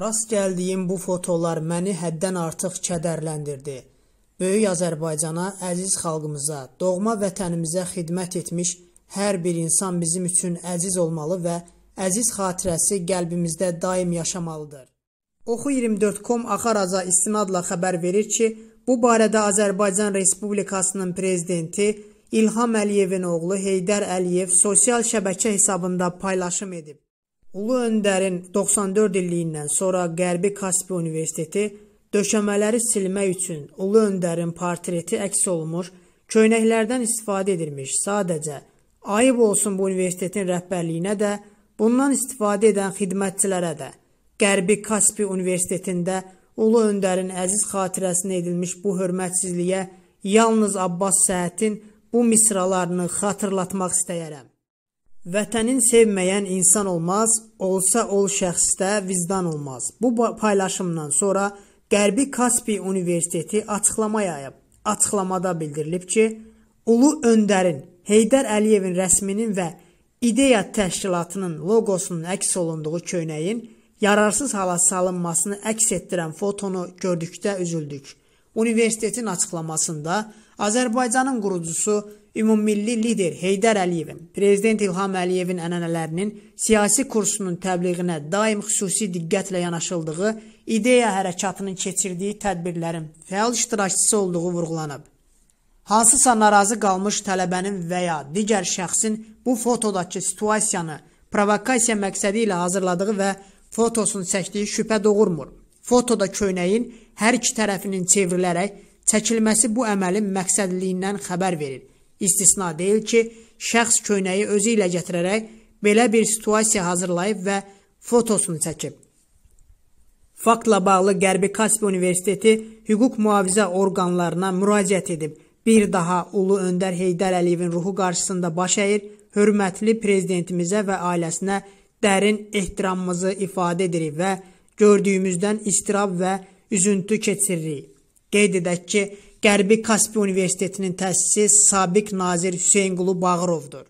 Rast gəldiyim bu fotolar məni həddən artıq kədərləndirdi. Böyük Azərbaycana, əziz xalqımıza, doğma vətənimizə xidmət etmiş hər bir insan bizim üçün əziz olmalı və əziz xatirəsi qəlbimizdə daim yaşamalıdır. Oxu24.com Axaraza istinadla xəbər verir ki, bu barədə Azərbaycan Respublikasının prezidenti İlham Əliyevin oğlu Heydər Əliyev sosial şəbəkə hesabında paylaşım edib. Ulu öndərin 94 illiyindən sonra Qərbi Kaspi Universiteti döşəmələri silmək üçün Ulu öndərin portreti əks olunmuş, köynəklərdən istifadə edilmiş. Sadəcə ayıb olsun bu universitetin rəhbərliyinə də, bundan istifadə edən xidmətçilərə də. Qərbi Kaspi Universitetində Ulu öndərin əziz xatirəsinə edilmiş bu hörmətsizliyə yalnız Abbas Səhətin bu misralarını xatırlatmaq istəyərəm. Vətənin sevməyən insan olmaz, olsa ol şəxsdə vicdan olmaz. Bu paylaşımdan sonra Qərbi Kaspi Universiteti açıqlama yayıb. Açıqlamada bildirilib ki, Ulu Öndərin, Heydər Əliyevin rəsminin və İdeya təşkilatının loqosunun əks olunduğu köynəyin yararsız hala salınmasını əks etdirən fotonu gördükdə üzüldük. Universitetin açıqlamasında Azərbaycanın qurucusu ümummilli lider Heydər Əliyevin, prezident İlham Əliyevin ənənələrinin siyasi kursunun təbliğinə daim xüsusi diqqətlə yanaşıldığı, ideya hərəkatının keçirdiyi tədbirlərin fəal iştirakçısı olduğu vurğulanıb. Hansısa narazı qalmış tələbənin və ya digər şəxsin bu fotodakı situasiyanı provokasiya məqsədi ilə hazırladığı və fotosunu çəkdiyi şübhə doğurmur. Fotoda köynəyin hər iki tərəfinin çevrilərək çəkilməsi bu əməlin məqsədliyindən xəbər verir. İstisna deyil ki, şəxs köynəyi özü ilə gətirərək belə bir situasiya hazırlayıb və fotosunu çəkib. Faktla bağlı Qərbi Kaspi Universiteti hüquq mühafizə orqanlarına müraciət edib. Bir daha Ulu Öndər Heydər Əliyevin ruhu qarşısında baş əyir, hörmətli prezidentimizə və ailəsinə dərin ehtiramımızı ifadə edirik və gördüyümüzdən istirab və üzüntü keçiririk. Qeyd edək ki, Qərbi Kaspi Universitetinin təsisçisi sabiq nazir Hüseynqulu Bağırovdur.